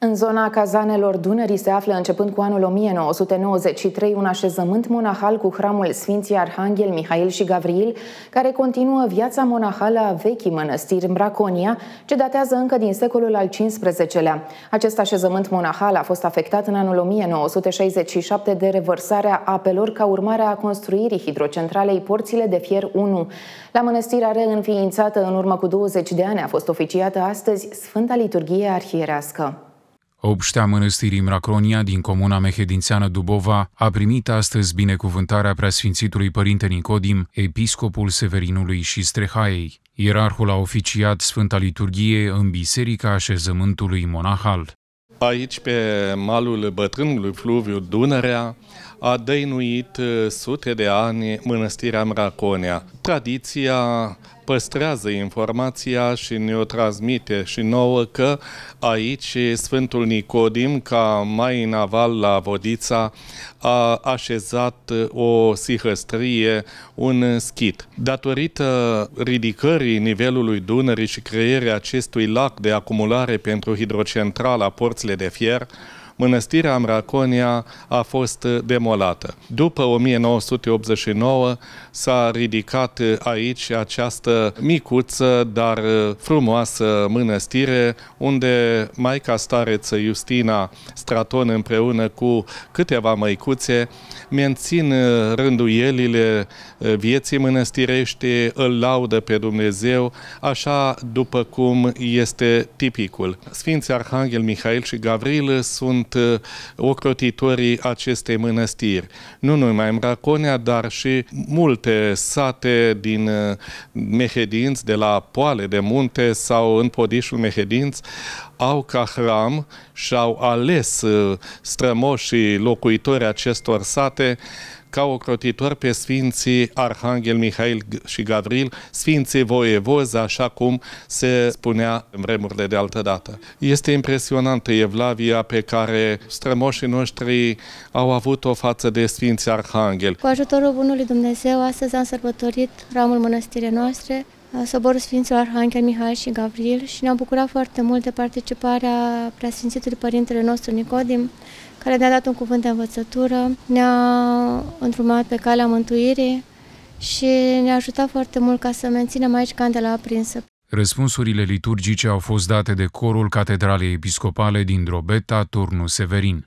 În zona cazanelor Dunării se află începând cu anul 1993 un așezământ monahal cu hramul Sfinții Arhanghel, Mihail și Gavril, care continuă viața monahală a vechii mănăstiri în Braconia, ce datează încă din secolul al XV-lea. Acest așezământ monahal a fost afectat în anul 1967 de revărsarea apelor ca urmare a construirii hidrocentralei Porțile de Fier 1. La mănăstirea reînființată în urmă cu 20 de ani a fost oficiată astăzi Sfânta Liturghie Arhierească. Obștea Mănăstirii Mracronia din comuna mehedințeană Dubova a primit astăzi binecuvântarea preasfințitului părinte Nicodim, episcopul Severinului și Strehaiei. Ierarhul a oficiat Sfânta Liturghie în biserica așezământului monahal. Aici, pe malul bătrânului fluviu Dunărea, a dăinuit uh, sute de ani mănăstirea Mraconea. Tradiția păstrează informația și ne-o transmite și nouă că aici Sfântul Nicodim, ca mai în aval la Vodița, a așezat uh, o sihăstrie, un schit. Datorită ridicării nivelului Dunării și creierea acestui lac de acumulare pentru hidrocentrala Porțile de Fier, Mănăstirea Amraconia a fost demolată. După 1989 s-a ridicat aici această micuță, dar frumoasă mănăstire, unde Maica Stareță Justina Straton împreună cu câteva măicuțe mențin rânduielile vieții mănăstirești, îl laudă pe Dumnezeu, așa după cum este tipicul. Sfinții Arhanghel Mihail și Gavril sunt sunt uh, ocrotitorii acestei mănăstiri. Nu numai în dar și multe sate din uh, Mehedinți, de la Poale de Munte sau în Podișul Mehedinți, au ca hram și au ales uh, strămoșii locuitori acestor sate ca ocrotitor pe Sfinții Arhanghel Mihail și Gavril, Sfinții Voievozi, așa cum se spunea în vremurile de altă dată. Este impresionantă evlavia pe care strămoșii noștri au avut-o față de Sfinții Arhanghel. Cu ajutorul Bunului Dumnezeu, astăzi am sărbătorit ramul mănăstirii noastre, uh, Soborul Sfinților Arhanghel Mihai și Gavril și ne-am bucurat foarte mult de participarea preasfințitului Părintele nostru Nicodim care ne-a dat un cuvânt de învățătură, ne-a îndrumat pe calea mântuirii și ne-a ajutat foarte mult ca să menținem aici candela aprinsă. Răspunsurile liturgice au fost date de corul Catedralei Episcopale din Drobeta, Turnul Severin.